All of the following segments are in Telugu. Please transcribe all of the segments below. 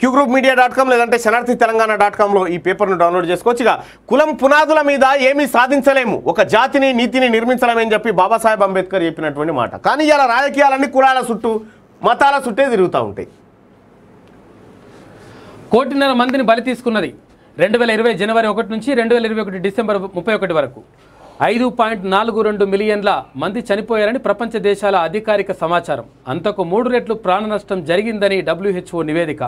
queue group media dot com లేదంటే శనార్థి తెలంగాణ డాట్ కామ్లో ఈ పేపర్ను డౌన్లోడ్ చేసుకోవచ్చు ఇక కులం పునాదుల మీద ఏమీ సాధించలేము ఒక జాతిని నీతిని నిర్మించలేమని చెప్పి బాబాసాహెబ్ అంబేద్కర్ చెప్పినటువంటి మాట కానీ ఇలా రాజకీయాలన్నీ కులాల చుట్టూ మతాల చుట్టే తిరుగుతూ ఉంటాయి కోటిన్నర మందిని బలి తీసుకున్నది రెండు వేల ఇరవై జనవరి ఒకటి నుంచి రెండు వేల ఇరవై ఒకటి డిసెంబర్ ముప్పై ఒకటి వరకు ఐదు పాయింట్ నాలుగు రెండు మిలియన్ల మంది చనిపోయారని ప్రపంచ దేశాల అధికారిక సమాచారం అంతకు మూడు రెట్లు ప్రాణ నష్టం జరిగిందని డబ్ల్యూహెచ్ఓ నివేదిక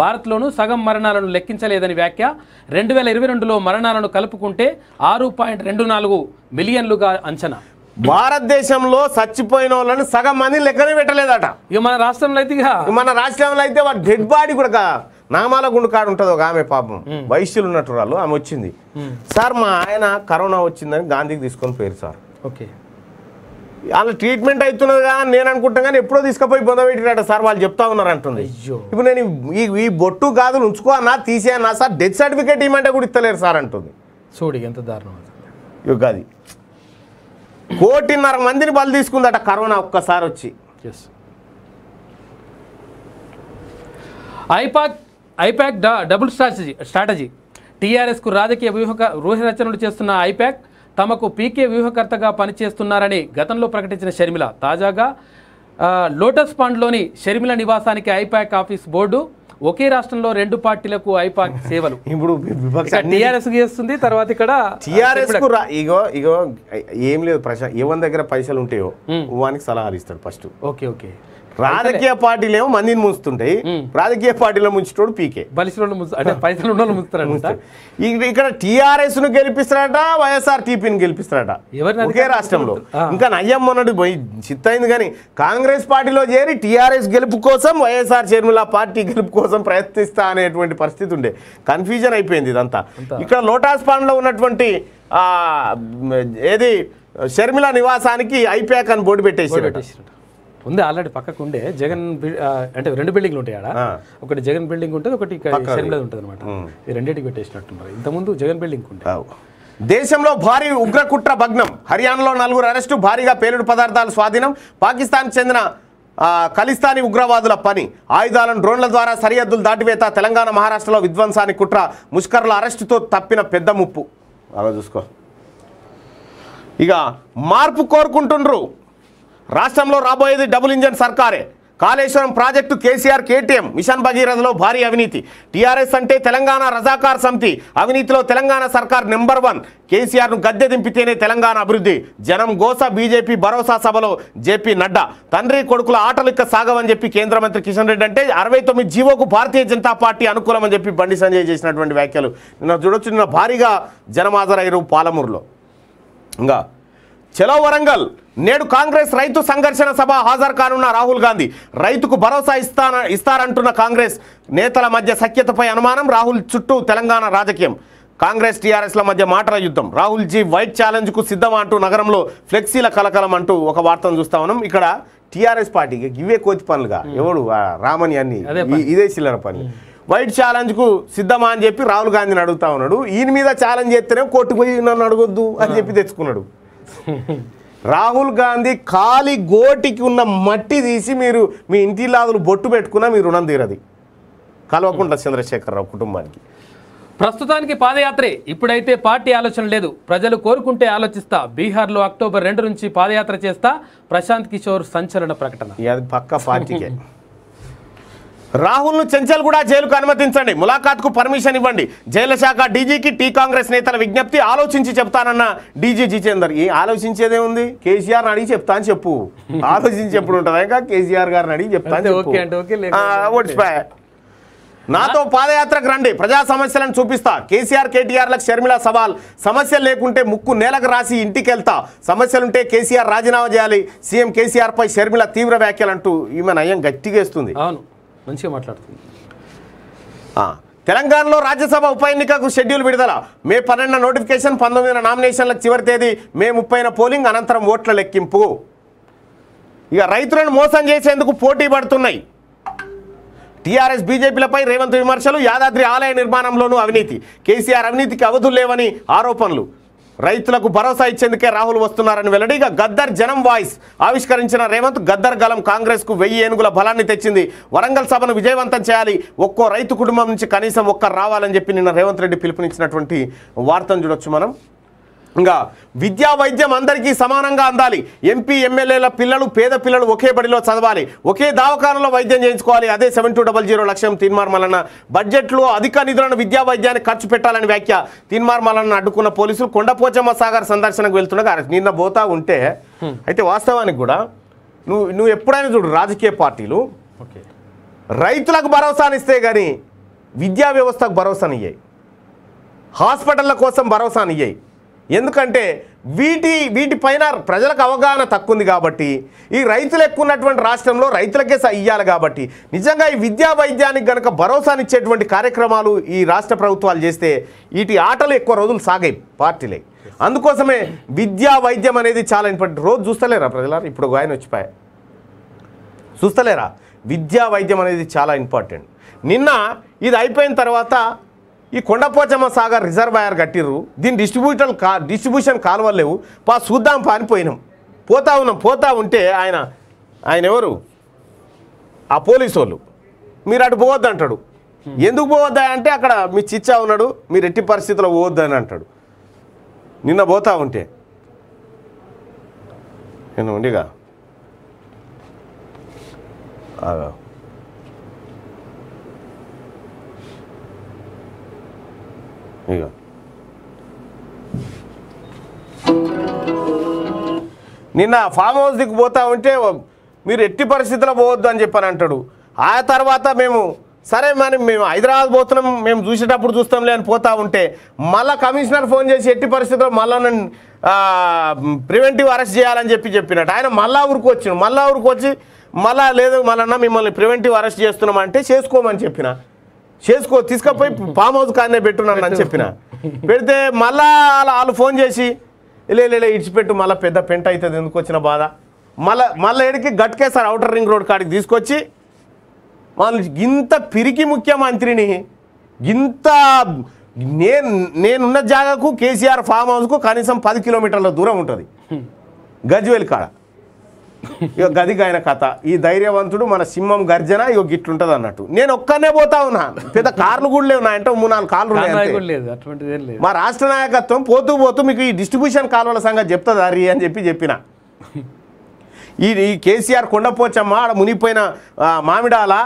భారత్లోనూ సగం మరణాలను లెక్కించలేదని వ్యాఖ్య రెండు వేల ఇరవై రెండులో మరణాలను కలుపుకుంటే ఆరు పాయింట్ రెండు నాలుగు మిలియన్లుగా అంచనా భారతదేశంలో చచ్చిపోయిన వాళ్ళని సగం మంది లెక్కనే పెట్టలేదట ఇక మన రాష్ట్రంలో అయితే మన రాష్ట్రంలో అయితే వాడు డెడ్ బాడీ కూడా నామాల గుండు కాడు ఉంటుంది ఒక ఆమె పాపం ఉన్నట్టు వాళ్ళు ఆమె వచ్చింది సార్ మా ఆయన కరోనా వచ్చిందని గాంధీకి తీసుకొని పోయారు సార్ ఓకే వాళ్ళ ట్రీట్మెంట్ అవుతున్నదిగా నేను అనుకుంటా కానీ ఎప్పుడో తీసుకుపోయి బొందబెట్టినట సార్ వాళ్ళు చెప్తా ఉన్నారు అంటుంది ఇప్పుడు నేను ఈ ఈ బొట్టు కాదు ఉంచుకో అన్నా తీసేయన్నా సార్ డెత్ సర్టిఫికేట్ ఇవ్వమంటే కూడా ఇస్తలేరు సార్ అంటుంది చూడు ఎంత దారుణం యుగాది కోటిన్నర మందిని బలి తీసుకుందట కరోనా ఒక్కసారి వచ్చి IPAC IPAC double strategy strategy టీఆర్ఎస్కు రాజకీయ వ్యూహక రచనలు చేస్తున్న ఐపాక్ తమకు పీకే వ్యూహకర్తగా పనిచేస్తున్నారని గతంలో ప్రకటించిన షర్మిల తాజాగా లోటస్ పాండ్లోని షర్మిల నివాసానికి ఐపాక్ ఆఫీస్ బోర్డు ఒకే రాష్ట్రంలో రెండు పార్టీలకు ఐపాక్ సేవలు ఇప్పుడు టీఆర్ఎస్ చేస్తుంది తర్వాత ఇక్కడ టీఆర్ఎస్ ఇగో ఇగో ఏం లేదు ప్రశాంత్ ఏ దగ్గర పైసలు ఉంటాయో వానికి సలహాలు ఇస్తాడు ఫస్ట్ ఓకే ఓకే రాజకీయ పార్టీలు ఏమో మందిని ముంచుతుంటాయి రాజకీయ పార్టీలో ముంచుతాడు పీకే పైసలు ఇక్కడ టీఆర్ఎస్ ను గెలిపిస్తారట వైఎస్ఆర్ టీపీని గెలిపిస్తారట ఒకే రాష్ట్రంలో ఇంకా నయ్యం మొన్నటి పోయి చిత్తైంది కానీ కాంగ్రెస్ పార్టీలో చేరి టీఆర్ఎస్ గెలుపు కోసం వైఎస్ఆర్ షర్మిల పార్టీ గెలుపు కోసం ప్రయత్నిస్తా అనేటువంటి పరిస్థితి ఉండే కన్ఫ్యూజన్ అయిపోయింది ఇదంతా ఇక్కడ లోటాస్ పాండ్లో ఉన్నటువంటి ఏది షర్మిల నివాసానికి ఐప్యాక్ అని బోర్డు పెట్టేసి ఉంది ఆల్రెడీ పక్కకు ఉండే జగన్ అంటే రెండు బిల్డింగ్లు ఉంటాయి ఆడ ఒకటి జగన్ బిల్డింగ్ ఉంటుంది ఒకటి ఇక్కడ ఉంటుంది అనమాట ఈ రెండింటికి పెట్టేసినట్టున్నారు ఇంతకుముందు జగన్ బిల్డింగ్ ఉంటాయి దేశంలో భారీ ఉగ్రకుట్ర భగ్నం హర్యానాలో నలుగురు అరెస్టు భారీగా పేలుడు పదార్థాలు స్వాధీనం పాకిస్తాన్ చెందిన ఖలిస్తానీ ఉగ్రవాదుల పని ఆయుధాలను డ్రోన్ల ద్వారా సరిహద్దులు దాటివేత తెలంగాణ మహారాష్ట్రలో విధ్వంసాని కుట్ర ముష్కర్ల అరెస్టుతో తప్పిన పెద్ద ముప్పు అలా చూసుకో ఇక మార్పు కోరుకుంటుండ్రు రాష్ట్రంలో రాబోయేది డబుల్ ఇంజన్ సర్కారే Kaleshwaram project KCR KTM mission భగీరథలో భారీ అవినీతి టీఆర్ఎస్ అంటే తెలంగాణ రజాకార్ సమితి అవినీతిలో తెలంగాణ సర్కార్ నెంబర్ వన్ కేసీఆర్ను గద్దె దింపితేనే తెలంగాణ అభివృద్ధి జనం గోస బీజేపీ భరోసా సభలో జేపీ నడ్డా తండ్రి కొడుకుల ఆటలు ఇక్క సాగవని చెప్పి కేంద్ర మంత్రి కిషన్ రెడ్డి అంటే అరవై తొమ్మిది జీవోకు భారతీయ జనతా పార్టీ అనుకూలమని చెప్పి బండి సంజయ్ చేసినటువంటి వ్యాఖ్యలు నిన్న చూడొచ్చు నిన్న భారీగా జనం హాజరయ్యారు పాలమూరులో ఇంకా చెలో వరంగల్ నేడు కాంగ్రెస్ రైతు సంఘర్షణ సభ హాజరు కానున్న రాహుల్ గాంధీ రైతుకు భరోసా ఇస్తాన ఇస్తారంటున్న కాంగ్రెస్ నేతల మధ్య సఖ్యతపై అనుమానం రాహుల్ చుట్టూ తెలంగాణ రాజకీయం కాంగ్రెస్ టీఆర్ఎస్ల మధ్య మాటల యుద్ధం రాహుల్ జీ వైట్ ఛాలెంజ్కు సిద్ధం అంటూ నగరంలో ఫ్లెక్సీల కలకలం అంటూ ఒక వార్తను చూస్తా ఉన్నాం ఇక్కడ టీఆర్ఎస్ పార్టీకి ఇవే కోతి పనులుగా ఎవడు రామని అన్ని ఇదే చిల్లర పని వైట్ ఛాలెంజ్కు సిద్ధమా అని చెప్పి రాహుల్ గాంధీని అడుగుతా ఉన్నాడు ఈయన మీద ఛాలెంజ్ చేస్తేనే కోర్టు పోయి నన్ను అడగొద్దు అని చెప్పి తెచ్చుకున్నాడు రాహుల్ గాంధీ ఖాళీ గోటికి ఉన్న మట్టి తీసి మీరు మీ లాదులు బొట్టు పెట్టుకున్నా మీ రుణం తీరది కలవకుండా చంద్రశేఖరరావు కుటుంబానికి ప్రస్తుతానికి పాదయాత్రే ఇప్పుడైతే పార్టీ ఆలోచన లేదు ప్రజలు కోరుకుంటే ఆలోచిస్తా బీహార్లో అక్టోబర్ రెండు నుంచి పాదయాత్ర చేస్తా ప్రశాంత్ కిషోర్ సంచలన ప్రకటన అది పక్క పార్టీకే రాహుల్ను చెంచల్ కూడా జైలుకు అనుమతించండి ములాఖాత్కు పర్మిషన్ ఇవ్వండి జైలు శాఖ డీజీకి టీ కాంగ్రెస్ నేతల విజ్ఞప్తి ఆలోచించి చెప్తానన్న డీజీ జితేందర్ ఈ ఆలోచించేదే ఉంది కేసీఆర్ అడిగి చెప్తా అని చెప్పు ఆలోచించి ఎప్పుడు ఉంటుంది ఇంకా కేసీఆర్ గారిని అడిగి చెప్తాను నాతో పాదయాత్రకు రండి ప్రజా సమస్యలను చూపిస్తా కేసీఆర్ కేటీఆర్లకు షర్మిళ సవాల్ సమస్యలు లేకుంటే ముక్కు నేలకు రాసి ఇంటికి వెళ్తా సమస్యలుంటే కేసీఆర్ రాజీనామా చేయాలి సీఎం కేసీఆర్ పై షర్మిల తీవ్ర వ్యాఖ్యలంటూ ఈమె నయం గట్టిగేస్తుంది అవును మంచిగా మాట్లాడుతుంది తెలంగాణలో రాజ్యసభ ఉప ఎన్నికకు షెడ్యూల్ విడుదల మే పన్నెండున నోటిఫికేషన్ పంతొమ్మిదిన నామినేషన్ల చివరి తేదీ మే ముప్పైన పోలింగ్ అనంతరం ఓట్ల లెక్కింపు ఇక రైతులను మోసం చేసేందుకు పోటీ పడుతున్నాయి టీఆర్ఎస్ బీజేపీలపై రేవంత్ విమర్శలు యాదాద్రి ఆలయ నిర్మాణంలోనూ అవినీతి కేసీఆర్ అవినీతికి అవధులు లేవని ఆరోపణలు రైతులకు భరోసా ఇచ్చేందుకే రాహుల్ వస్తున్నారని వెల్లడిగా గద్దర్ జనం వాయిస్ ఆవిష్కరించిన రేవంత్ గద్దర్ గలం కాంగ్రెస్కు వెయ్యి ఏనుగుల బలాన్ని తెచ్చింది వరంగల్ సభను విజయవంతం చేయాలి ఒక్కో రైతు కుటుంబం నుంచి కనీసం ఒక్క రావాలని చెప్పి నిన్న రేవంత్ రెడ్డి పిలుపునిచ్చినటువంటి వార్తను చూడొచ్చు మనం ఇంకా విద్యా వైద్యం అందరికీ సమానంగా అందాలి ఎంపీ ఎమ్మెల్యేల పిల్లలు పేద పిల్లలు ఒకే బడిలో చదవాలి ఒకే దావకాలలో వైద్యం చేయించుకోవాలి అదే సెవెన్ టూ డబల్ జీరో లక్ష్యం తీన్మార్ బడ్జెట్లో అధిక నిధులను విద్యా వైద్యాన్ని ఖర్చు పెట్టాలని వ్యాఖ్య తీన్మార్మాలన్న అడ్డుకున్న పోలీసులు కొండపోచమ్మ సాగర్ సందర్శనకు వెళ్తుండగా నిన్న పోతా ఉంటే అయితే వాస్తవానికి కూడా నువ్వు నువ్వు ఎప్పుడైనా చూడు రాజకీయ పార్టీలు రైతులకు భరోసానిస్తే కానీ విద్యా వ్యవస్థకు భరోసానియ్యాయి హాస్పిటళ్ళ కోసం భరోసానియ్యాయి ఎందుకంటే వీటి వీటిపైన ప్రజలకు అవగాహన తక్కువ ఉంది కాబట్టి ఈ రైతులు ఎక్కువ ఉన్నటువంటి రాష్ట్రంలో రైతులకే ఇయ్యాలి కాబట్టి నిజంగా ఈ విద్యా వైద్యానికి గనక భరోసానిచ్చేటువంటి కార్యక్రమాలు ఈ రాష్ట్ర ప్రభుత్వాలు చేస్తే వీటి ఆటలు ఎక్కువ రోజులు సాగాయి పార్టీలే అందుకోసమే విద్యా వైద్యం అనేది చాలా ఇంపార్టెంట్ రోజు చూస్తలేరా ప్రజలారు ఇప్పుడు ఆయన వచ్చిపోయా చూస్తలేరా విద్యా వైద్యం అనేది చాలా ఇంపార్టెంట్ నిన్న ఇది అయిపోయిన తర్వాత ఈ కొండపోచమ్మ సాగర్ రిజర్వాయర్ కట్టిర్రు దీని డిస్ట్రిబ్యూషన్ కా డిస్ట్రిబ్యూషన్ కాలువలేవు పా చూద్దాం పానిపోయినాం పోతా ఉన్నాం పోతా ఉంటే ఆయన ఆయన ఎవరు ఆ పోలీసు వాళ్ళు మీరు అటు పోవద్దు అంటాడు ఎందుకు పోవద్దా అంటే అక్కడ మీ చిచ్చా ఉన్నాడు మీరు ఎట్టి పరిస్థితుల్లో పోవద్దు అని అంటాడు నిన్న పోతా ఉంటే నేను ఉండిగా ఇక నిన్న ఫామ్ హౌస్ దిక్కు ఉంటే మీరు ఎట్టి పరిస్థితుల్లో పోవద్దు అని అంటాడు ఆ తర్వాత మేము సరే మరి మేము హైదరాబాద్ పోతున్నాం మేము చూసేటప్పుడు చూస్తాంలే అని పోతా ఉంటే మళ్ళీ కమిషనర్ ఫోన్ చేసి ఎట్టి పరిస్థితుల్లో మళ్ళీ ప్రివెంటివ్ అరెస్ట్ చేయాలని చెప్పి చెప్పినట్టు ఆయన మళ్ళా ఊరికి వచ్చిన మళ్ళా ఊరికి వచ్చి మళ్ళా లేదు మళ్ళన్నా మిమ్మల్ని ప్రివెంటివ్ అరెస్ట్ అంటే చేసుకోమని చెప్పిన చేసుకో తీసుకపోయి ఫామ్ హౌస్ కాడనే పెట్టున్నాను అని చెప్పిన పెడితే మళ్ళా వాళ్ళు ఫోన్ చేసి లే ఇడిచిపెట్టు మళ్ళీ పెద్ద పెంట అవుతుంది ఎందుకు వచ్చిన బాధ మళ్ళీ మళ్ళీ ఎడికి సార్ అవుటర్ రింగ్ రోడ్ కాడికి తీసుకొచ్చి వాళ్ళు ఇంత పిరికి ముఖ్యమంత్రిని ఇంత నేను నేనున్న జాగాకు కేసీఆర్ ఫామ్ హౌస్కు కనీసం పది కిలోమీటర్ల దూరం ఉంటుంది గజ్వేల్ కాడ ఇక గదికి ఆయన కథ ఈ ధైర్యవంతుడు మన సింహం గర్జన ఇక గిట్లుంటది అన్నట్టు నేను ఒక్కనే పోతా ఉన్నా పెద్ద కార్లు కూడా లేవు నాయంటే మూడు నాలుగు కార్లు మా రాష్ట్ర నాయకత్వం పోతూ పోతూ మీకు ఈ డిస్ట్రిబ్యూషన్ కాలువల సంగతి చెప్తుంది అరీ అని చెప్పి చెప్పిన ఈ ఈ కేసీఆర్ కొండపోచమ్మ ఆడ మునిగిపోయిన మామిడాల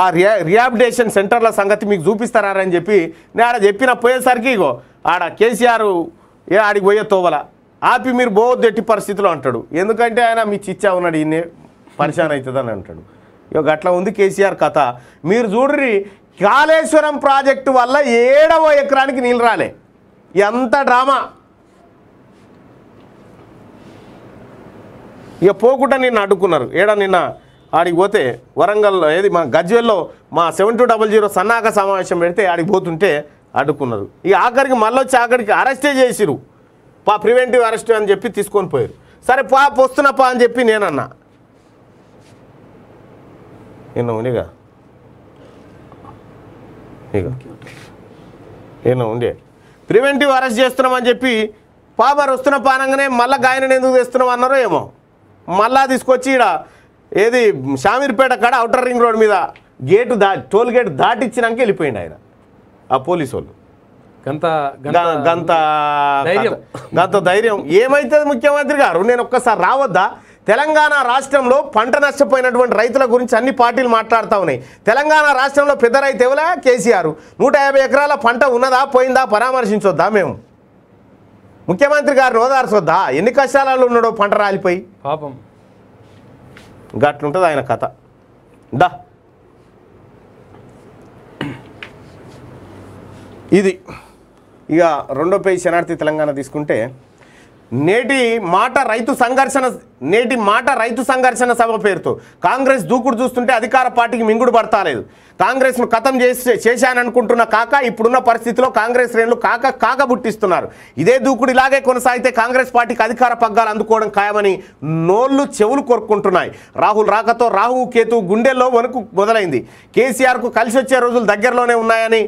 ఆ రియా రియాబిటేషన్ సెంటర్ల సంగతి మీకు చూపిస్తారని చెప్పి నేను ఆడ చెప్పిన పోయేసరికి ఇగో ఆడ కేసీఆర్ ఏ ఆడికి పోయే తోవల ఆపి మీరు బోధ పరిస్థితిలో అంటాడు ఎందుకంటే ఆయన మీ చిచ్చా ఉన్నాడు ఈయన పరిశాన్ అవుతుందని అంటాడు ఇక అట్లా ఉంది కేసీఆర్ కథ మీరు చూడ్రి కాళేశ్వరం ప్రాజెక్టు వల్ల ఏడవ ఎకరానికి నీళ్ళు రాలే ఎంత డ్రామా ఇక పోకుండా నిన్న అడ్డుకున్నారు ఏడా నిన్న ఆడికి పోతే వరంగల్లో ఏది మా గజ్వెల్లో మా సెవెన్ టూ డబల్ జీరో సన్నాహక సమావేశం పెడితే ఆడికి పోతుంటే అడ్డుకున్నారు ఇక ఆఖరికి మళ్ళీ వచ్చి ఆఖరికి అరెస్టే చేసిరు పా ప్రివెంటివ్ అరెస్ట్ అని చెప్పి తీసుకొని పోయారు సరే పా వస్తున్నా పా అని చెప్పి నేనన్నా నిన్న ఉండేగా ఇక ఉండే ప్రివెంటివ్ అరెస్ట్ చేస్తున్నామని చెప్పి పాబారు వస్తున్న పానంగానే మళ్ళా గాయనని ఎందుకు తెస్తున్నాం అన్నారో ఏమో మళ్ళా తీసుకొచ్చి ఇక్కడ ఏది షామీర్పేట కాడ అవుటర్ రింగ్ రోడ్ మీద గేటు దా టోల్ గేట్ దాటిచ్చినాక వెళ్ళిపోయింది ఆయన ఆ పోలీసు వాళ్ళు గంత ధైర్యం ఏమైతే ముఖ్యమంత్రి గారు నేను ఒక్కసారి రావద్దా తెలంగాణ రాష్ట్రంలో పంట నష్టపోయినటువంటి రైతుల గురించి అన్ని పార్టీలు మాట్లాడుతూ ఉన్నాయి తెలంగాణ రాష్ట్రంలో పెద్ద రైతు ఎవలా కేసీఆర్ నూట ఎకరాల పంట ఉన్నదా పోయిందా పరామర్శించొద్దా మేము ముఖ్యమంత్రి గారిని ఓదార్చొద్దా ఎన్ని కష్టాలలో ఉన్నాడో పంట రాలిపోయి పాపం గట్లుంటుంది ఆయన కథ దా ఇది ఇక రెండో పేజీ శరణార్థి తెలంగాణ తీసుకుంటే నేటి మాట రైతు సంఘర్షణ నేటి మాట రైతు సంఘర్షణ సభ పేరుతో కాంగ్రెస్ దూకుడు చూస్తుంటే అధికార పార్టీకి మింగుడు పడతాలేదు కాంగ్రెస్ను కథం చేసి చేశాననుకుంటున్న కాక ఇప్పుడున్న పరిస్థితిలో కాంగ్రెస్ శ్రేణులు కాక కాక బుట్టిస్తున్నారు ఇదే దూకుడు ఇలాగే కొనసాగితే కాంగ్రెస్ పార్టీకి అధికార పగ్గాలు అందుకోవడం ఖాయమని నోళ్లు చెవులు కొరుక్కుంటున్నాయి రాహుల్ రాకతో రాహు కేతు గుండెల్లో వణుకు మొదలైంది కేసీఆర్కు కలిసి వచ్చే రోజులు దగ్గరలోనే ఉన్నాయని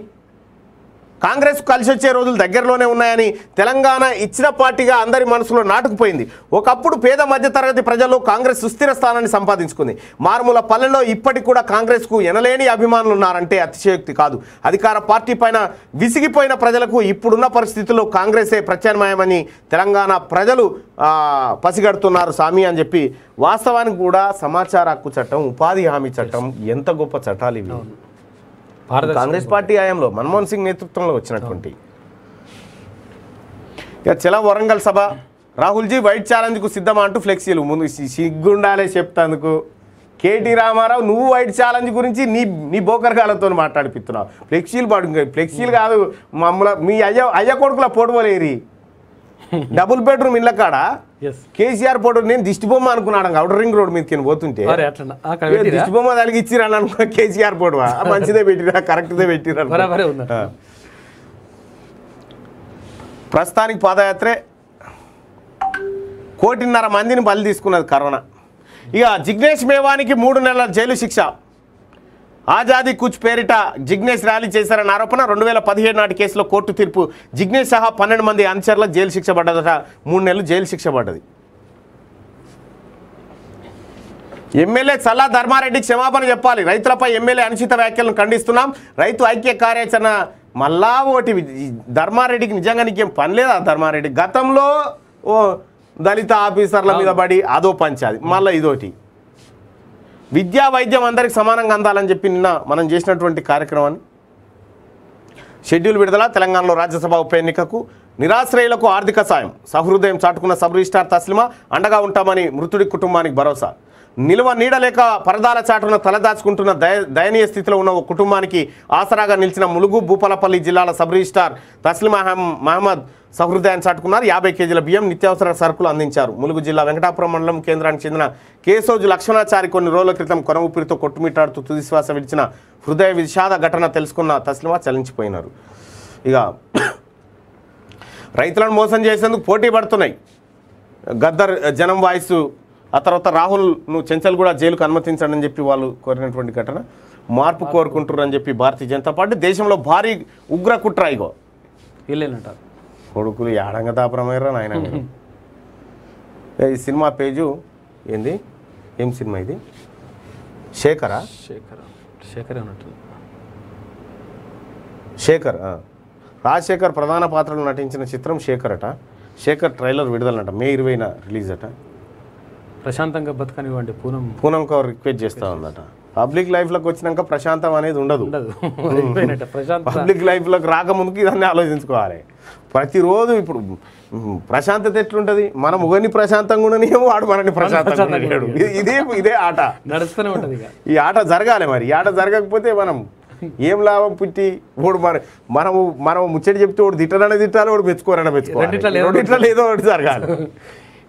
కాంగ్రెస్ కలిసి వచ్చే రోజులు దగ్గరలోనే ఉన్నాయని తెలంగాణ ఇచ్చిన పార్టీగా అందరి మనసులో నాటుకుపోయింది ఒకప్పుడు పేద మధ్యతరగతి ప్రజల్లో కాంగ్రెస్ సుస్థిర స్థానాన్ని సంపాదించుకుంది మారుమూల పల్లెల్లో ఇప్పటికి కూడా కాంగ్రెస్కు ఎనలేని అభిమానులు ఉన్నారంటే అతిశయోక్తి కాదు అధికార పార్టీ పైన విసిగిపోయిన ప్రజలకు ఇప్పుడున్న పరిస్థితుల్లో కాంగ్రెసే ప్రత్యామ్నాయమని తెలంగాణ ప్రజలు పసిగడుతున్నారు సామి అని చెప్పి వాస్తవానికి కూడా సమాచార హక్కు చట్టం ఉపాధి హామీ చట్టం ఎంత గొప్ప చట్టాలు ఇవి కాంగ్రెస్ పార్టీ హయాంలో మన్మోహన్ సింగ్ నేతృత్వంలో వచ్చినటువంటి ఇక చెల వరంగల్ సభ రాహుల్జీ వైట్ ఛాలెంజ్కు సిద్ధమా అంటూ ఫ్లెక్సీలు ముందు సిగ్గుండాలే చెప్తాందుకు కేటీ రామారావు నువ్వు వైట్ ఛాలెంజ్ గురించి నీ నీ బోకర్గాలతో మాట్లాడిపిస్తున్నావు ఫ్లెక్సీలు పాడు ఫ్లెక్సీలు కాదు మమ్మల్ని మీ అయ్య అయ్య కొడుకులా పోటువలేరి డబుల్ బెడ్రూమ్ ఇళ్ళ కాడ కేసీఆర్ ఫోటో నేను దిష్టి బొమ్మ అనుకున్నాడు అవుటర్ రింగ్ రోడ్ మీద పోతుంటే దిష్టి బొమ్మ దానికి ఇచ్చిరాను అనుకున్నా కేసీఆర్ ఫోటో మంచిదే పెట్టిరా కరెక్ట్దే పెట్టిరా ప్రస్తుతానికి పాదయాత్రే కోటిన్నర మందిని బలి తీసుకున్నది కరోనా ఇక జిగ్నేష్ మేవానికి మూడు నెలల జైలు శిక్ష ఆజాదీ కూచ్ పేరిట జిగ్నేష్ ర్యాలీ చేశారన్న ఆరోపణ రెండు వేల పదిహేడు నాటి కేసులో కోర్టు తీర్పు జిగ్నేష్ సహా పన్నెండు మంది అనుచరుల జైలు శిక్ష పడ్డదట మూడు నెలలు జైలు శిక్ష పడ్డది ఎమ్మెల్యే చల్లా ధర్మారెడ్డి క్షమాపణ చెప్పాలి రైతులపై ఎమ్మెల్యే అనుచిత వ్యాఖ్యలను ఖండిస్తున్నాం రైతు ఐక్య కార్యాచరణ మళ్ళా ఓటి ధర్మారెడ్డికి నిజంగా నీకేం పని లేదా ధర్మారెడ్డి గతంలో ఓ దళిత ఆఫీసర్ల మీద పడి అదో పంచాది మళ్ళీ ఇదోటి విద్యా వైద్యం అందరికి సమానంగా అందాలని చెప్పి నిన్న మనం చేసినటువంటి కార్యక్రమాన్ని షెడ్యూల్ విడుదల తెలంగాణలో రాజ్యసభ ఉప ఎన్నికకు నిరాశ్రయులకు ఆర్థిక సాయం సహృదయం చాటుకున్న సబ్ రిజిస్టార్ తస్లిమా అండగా ఉంటామని మృతుడి కుటుంబానికి భరోసా నిలువ నీడలేక పరదాల చాటున తలదాచుకుంటున్న దయ దయనీయ స్థితిలో ఉన్న ఒక కుటుంబానికి ఆసరాగా నిలిచిన ములుగు భూపాలపల్లి జిల్లాల సబ్ రిజిస్టార్ తస్లిమా మహమ్మద్ సహృదయాన్ని చాటుకున్నారు యాభై కేజీల బియ్యం నిత్యావసర సరుకులు అందించారు ములుగు జిల్లా వెంకటాపురం మండలం కేంద్రానికి చెందిన కేశోజు లక్షణాచారి కొన్ని రోజుల క్రితం కొనవుపిరితో కొట్టుమిట్టాడుతూ తుదిశ్వాస విడిచిన హృదయ విషాద ఘటన తెలుసుకున్న తస్లిమా చలించిపోయినారు ఇక రైతులను మోసం చేసేందుకు పోటీ పడుతున్నాయి గద్దర్ జనం వాయిస్ ఆ తర్వాత రాహుల్ నువ్వు చెంచల్ కూడా జైలుకు అనుమతించండి అని చెప్పి వాళ్ళు కోరినటువంటి ఘటన మార్పు కోరుకుంటున్నారని చెప్పి భారతీయ జనతా పార్టీ దేశంలో భారీ ఉగ్ర కుట్ర ఇగో వీళ్ళేనంటారు కొడుకులు ఏడంగ తాపరమయ్యారా నాయన ఈ సినిమా పేజు ఏంది ఏం సినిమా ఇది శేఖరా శేఖర్ శేఖర్ అన్నట్టు శేఖర్ రాజశేఖర్ ప్రధాన పాత్రలో నటించిన చిత్రం శేఖర్ అట శేఖర్ ట్రైలర్ విడుదలనట మే ఇరవైన రిలీజ్ అట ప్రశాంతంగా బతకనివ్వండి పూనం పూనం కవర్ రిక్వెస్ట్ చేస్తా ఉందట పబ్లిక్ లైఫ్లోకి వచ్చినాక ప్రశాంతం అనేది ఉండదు పబ్లిక్ లైఫ్లోకి రాకముందుకు ఇదన్నీ ఆలోచించుకోవాలి ప్రతిరోజు ఇప్పుడు ప్రశాంతత ఎట్లుంటది మనం ఉగని ప్రశాంతంగా ఉండనేమో వాడు మనని ప్రశాంతంగా ఇదే ఇదే ఆట నడుస్తూనే ఉంటది ఈ ఆట జరగాలి మరి ఈ ఆట జరగకపోతే మనం ఏం లాభం పుట్టి వాడు మన మనము మనం ముచ్చటి చెప్తే వాడు తిట్టాలనే తిట్టాలి వాడు మెచ్చుకోరనే మెచ్చుకోవాలి ఏదో ఒకటి జరగాలి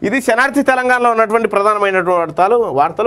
ఇది శనార్థి తెలంగాణలో ఉన్నటువంటి ప్రధానమైనటువంటి వార్తలు వార్తలు